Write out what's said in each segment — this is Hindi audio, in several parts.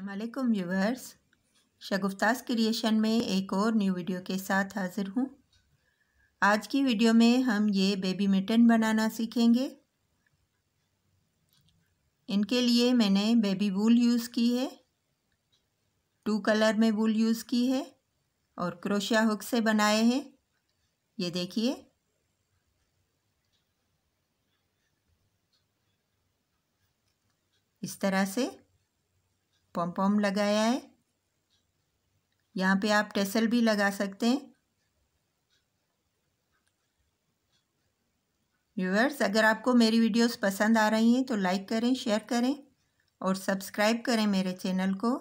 अल्लाम व्यूवर्स शगुफ्ताज क्रिएशन में एक और न्यू वीडियो के साथ हाज़िर हूँ आज की वीडियो में हम ये बेबी मिटन बनाना सीखेंगे इनके लिए मैंने बेबी वूल यूज़ की है टू कलर में वूल यूज़ की है और क्रोशिया हुक से बनाए हैं ये देखिए इस तरह से पम पम लगाया है यहाँ पे आप टेसल भी लगा सकते हैं व्यूअर्स अगर आपको मेरी वीडियोस पसंद आ रही हैं तो लाइक करें शेयर करें और सब्सक्राइब करें मेरे चैनल को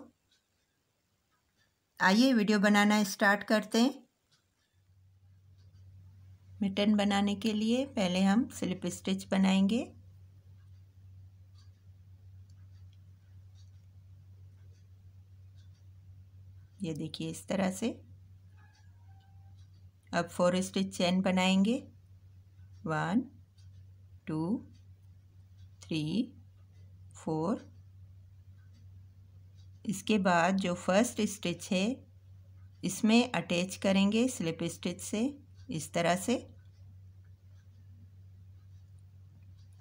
आइए वीडियो बनाना स्टार्ट करते हैं मिटन बनाने के लिए पहले हम स्लिप स्टिच बनाएंगे ये देखिए इस तरह से अब फोर स्टिच चैन बनाएंगे वन टू थ्री फोर इसके बाद जो फर्स्ट स्टिच है इसमें अटैच करेंगे स्लिप स्टिच से इस तरह से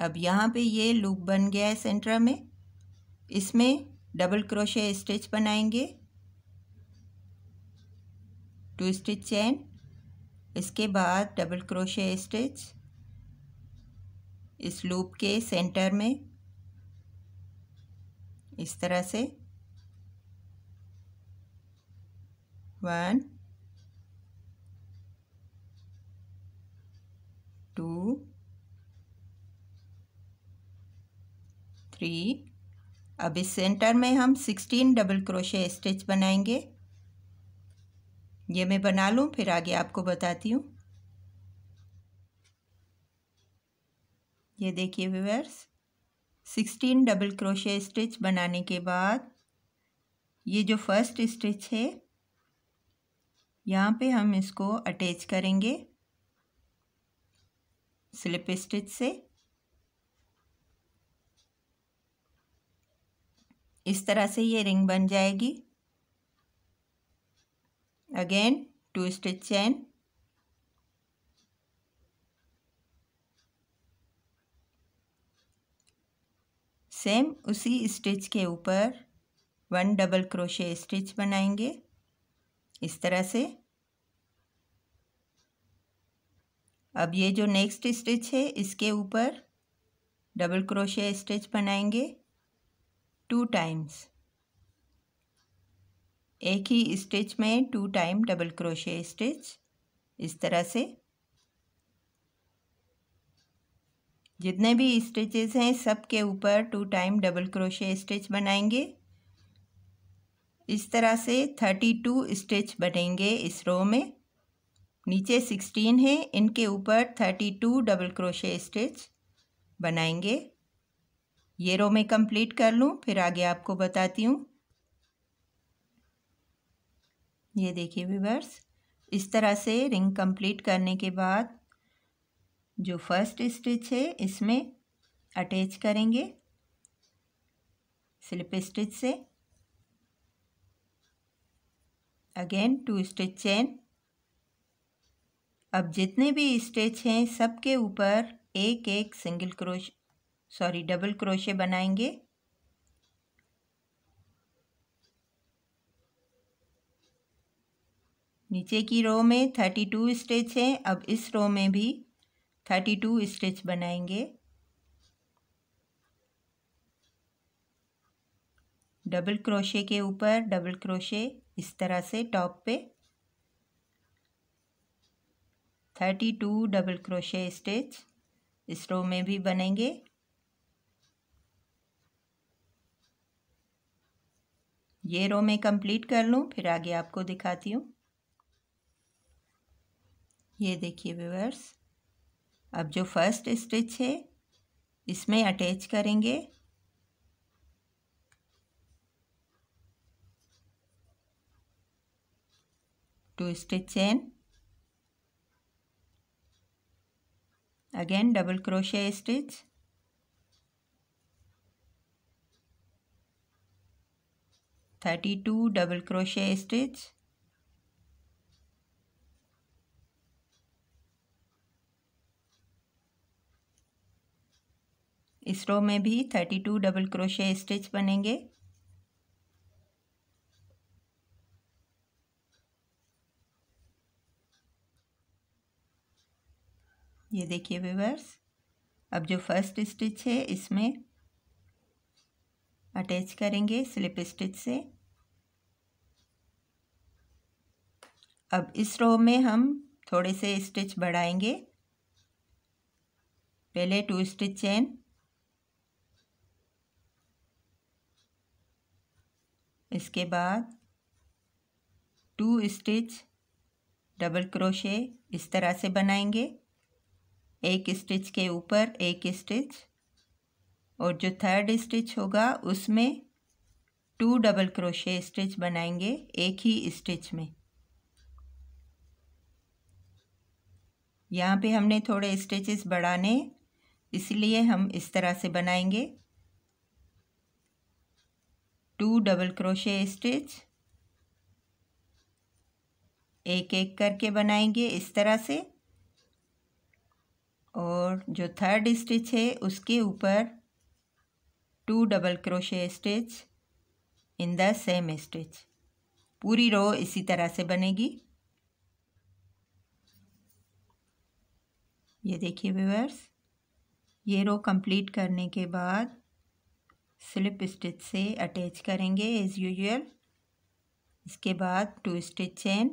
अब यहाँ पे ये लूप बन गया है सेंटर में इसमें डबल क्रोशे स्टिच बनाएंगे टू स्टिच चैन इसके बाद डबल क्रोशे स्टिच इस लूप के सेंटर में इस तरह से वन टू थ्री अब इस सेंटर में हम सिक्सटीन डबल क्रोशे स्टिच बनाएंगे ये मैं बना लूँ फिर आगे आपको बताती हूँ ये देखिए viewers sixteen double crochet stitch बनाने के बाद ये जो फर्स्ट स्टिच है यहाँ पे हम इसको अटैच करेंगे स्लिप स्टिच से इस तरह से ये रिंग बन जाएगी again two stitch chain same उसी स्टिच के ऊपर वन डबल क्रोशे स्टिच बनाएंगे इस तरह से अब ये जो नेक्स्ट स्टिच है इसके ऊपर डबल क्रोशे स्टिच बनाएंगे टू टाइम्स एक ही स्टिच में two time double crochet stitch इस तरह से जितने भी स्टिचेस हैं सब के ऊपर two time double crochet stitch बनाएंगे इस तरह से थर्टी टू स्टिच बनेंगे इस रो में नीचे सिक्सटीन है इनके ऊपर thirty two double crochet stitch बनाएंगे ये रो में कंप्लीट कर लूँ फिर आगे आपको बताती हूँ ये देखिए विवर्स इस तरह से रिंग कंप्लीट करने के बाद जो फर्स्ट स्टिच है इसमें अटैच करेंगे स्लिप स्टिच से अगेन टू स्टिच चेन अब जितने भी स्टिच हैं सबके ऊपर एक एक single crochet sorry double crochet बनाएंगे नीचे की रो में थर्टी टू स्टिच हैं अब इस रो में भी थर्टी टू स्टिच बनाएंगे डबल क्रोशे के ऊपर डबल क्रोशे इस तरह से टॉप पे thirty two double crochet stitch इस रो में भी बनेंगे ये रो में कंप्लीट कर लूँ फिर आगे आपको दिखाती हूँ ये देखिए व्यूअर्स अब जो फर्स्ट स्टिच है इसमें अटैच करेंगे two stitch chain again double crochet stitch thirty two double crochet stitch इस रो में भी thirty two double crochet stitch बनेंगे ये देखिए व्यूवर्स अब जो फर्स्ट स्टिच है इसमें अटैच करेंगे स्लिप स्टिच से अब इस रो में हम थोड़े से स्टिच बढ़ाएंगे पहले टू स्टिच चेन इसके बाद टू स्टिच डबल क्रोशे इस तरह से बनाएंगे एक स्टिच के ऊपर एक स्टिच और जो थर्ड स्टिच होगा उसमें टू डबल क्रोशे स्टिच बनाएंगे एक ही स्टिच में यहाँ पे हमने थोड़े स्टिचेस बढ़ाने इसलिए हम इस तरह से बनाएंगे टू डबल क्रोशे स्टिच एक एक करके बनाएंगे इस तरह से और जो थर्ड स्टिच है उसके ऊपर two double crochet stitch in the same stitch पूरी रो इसी तरह से बनेगी ये देखिए व्यूअर्स ये रो कंप्लीट करने के बाद स्लिप स्टिच से अटैच करेंगे एज़ यूजल इसके बाद टू स्टिच चेन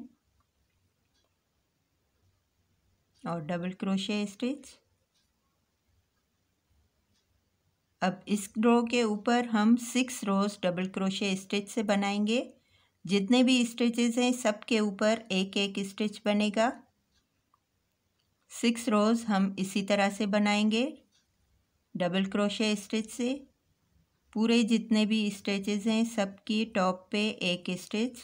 और डबल क्रोशे स्टिच अब इस रो के ऊपर हम six rows double crochet stitch से बनाएंगे जितने भी स्टिचेस हैं सब के ऊपर एक एक स्टिच बनेगा सिक्स रोज हम इसी तरह से बनाएंगे डबल क्रोशे स्टिच से पूरे जितने भी स्टेचेज हैं सबकी टॉप पे एक स्टेच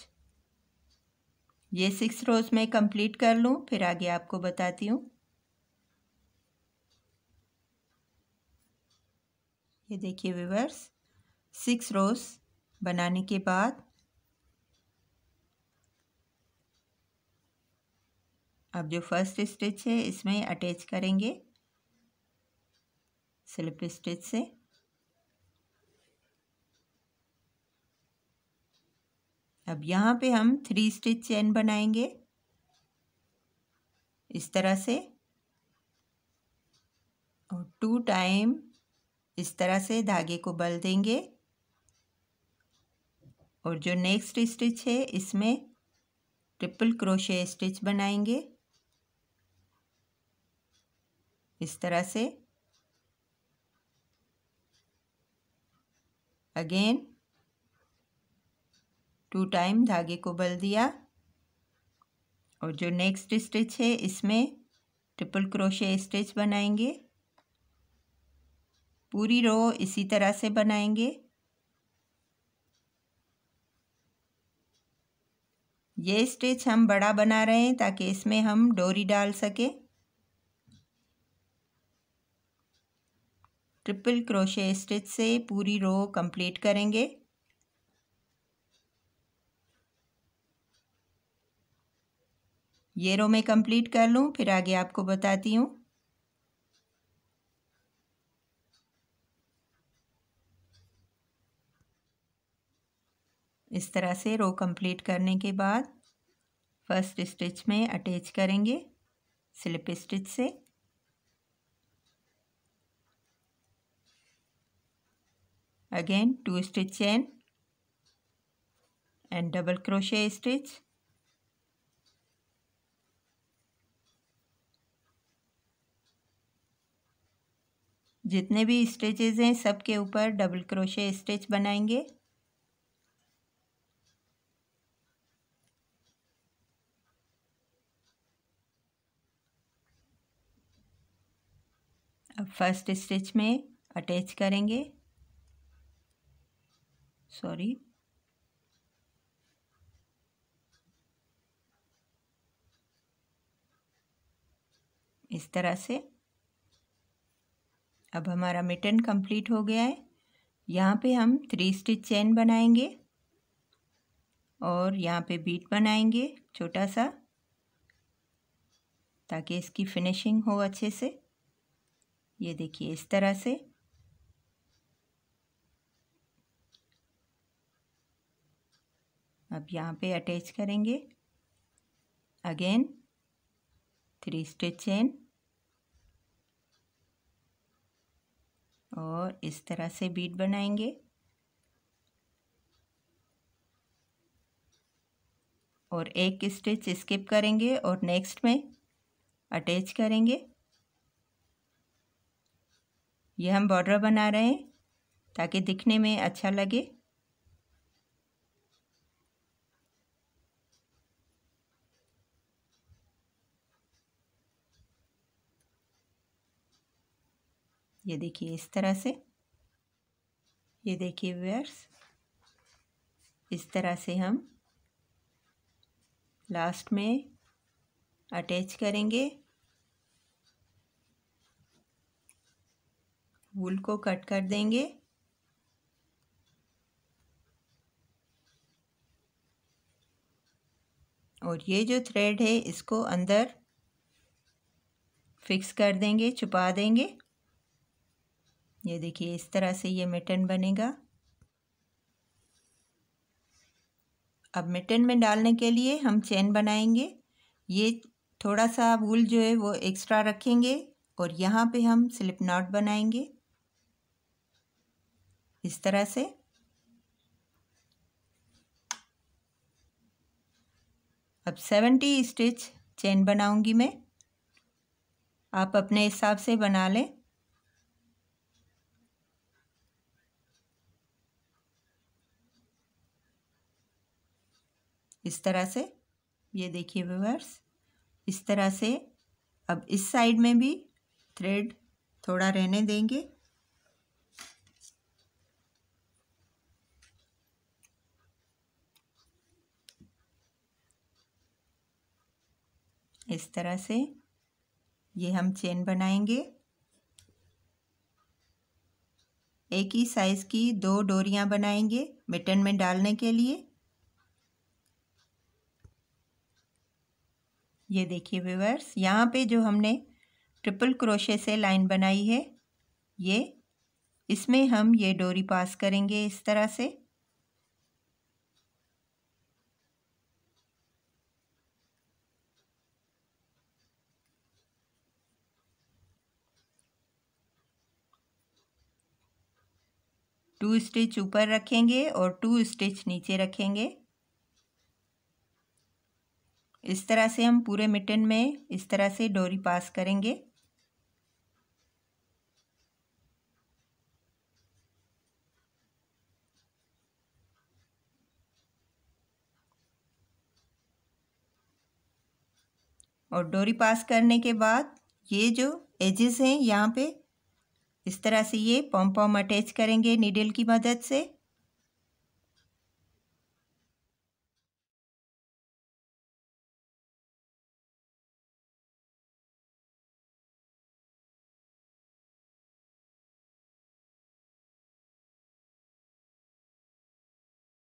ये सिक्स रोज में कंप्लीट कर लूँ फिर आगे आपको बताती हूँ ये देखिए विवर्स सिक्स रोज बनाने के बाद अब जो फर्स्ट स्टिच है इसमें अटैच करेंगे स्लिप स्टिच से अब यहाँ पे हम थ्री स्टिच चेन बनाएंगे इस तरह से और टू टाइम इस तरह से धागे को बल देंगे और जो नेक्स्ट स्टिच है इसमें ट्रिपल क्रोशे स्टिच बनाएंगे इस तरह से अगेन टू टाइम धागे को बल दिया और जो नेक्स्ट स्टिच है इसमें ट्रिपल क्रोशे स्टिच बनाएंगे पूरी रो इसी तरह से बनाएंगे ये स्टिच हम बड़ा बना रहे हैं ताकि इसमें हम डोरी डाल सकें ट्रिपल क्रोशे स्टिच से पूरी रो कंप्लीट करेंगे ये रो मैं कंप्लीट कर लूँ फिर आगे आपको बताती हूँ इस तरह से रो कंप्लीट करने के बाद फर्स्ट स्टिच में अटैच करेंगे स्लिप स्टिच से again two stitch chain and double crochet stitch जितने भी स्टिचेज हैं सब के ऊपर डबल क्रोशे स्टिच बनाएंगे अब फर्स्ट स्टिच में अटैच करेंगे सॉरी इस तरह से अब हमारा मिटन कंप्लीट हो गया है यहाँ पे हम थ्री स्टिच चैन बनाएंगे और यहाँ पे बीट बनाएंगे छोटा सा ताकि इसकी फिनिशिंग हो अच्छे से ये देखिए इस तरह से अब यहाँ पे अटैच करेंगे अगेन थ्री स्टिच चेन और इस तरह से बीट बनाएंगे और एक स्टिच स्किप करेंगे और नेक्स्ट में अटैच करेंगे यह हम बॉर्डर बना रहे हैं ताकि दिखने में अच्छा लगे ये देखिए इस तरह से ये देखिए वेयर्स इस तरह से हम लास्ट में अटैच करेंगे वूल को कट कर देंगे और ये जो थ्रेड है इसको अंदर फिक्स कर देंगे छुपा देंगे ये देखिए इस तरह से ये मिटन बनेगा अब मिटन में डालने के लिए हम चेन बनाएंगे ये थोड़ा सा वूल जो है वो एक्स्ट्रा रखेंगे और यहाँ पे हम स्लिप नॉट बनाएंगे इस तरह से अब सेवेंटी स्टिच चेन बनाऊंगी मैं आप अपने हिसाब से बना लें इस तरह से ये देखिए व्यूअर्स इस तरह से अब इस साइड में भी थ्रेड थोड़ा रहने देंगे इस तरह से ये हम चेन बनाएंगे एक ही साइज़ की दो डोरियां बनाएंगे मिटन में डालने के लिए ये देखिए व्यूवर्स यहाँ पे जो हमने ट्रिपल क्रोशे से लाइन बनाई है ये इसमें हम ये डोरी पास करेंगे इस तरह से टू स्टिच ऊपर रखेंगे और टू स्टिच नीचे रखेंगे इस तरह से हम पूरे मिटन में इस तरह से डोरी पास करेंगे और डोरी पास करने के बाद ये जो एजेस हैं यहाँ पे इस तरह से ये पॉम पॉम अटैच करेंगे नीडल की मदद से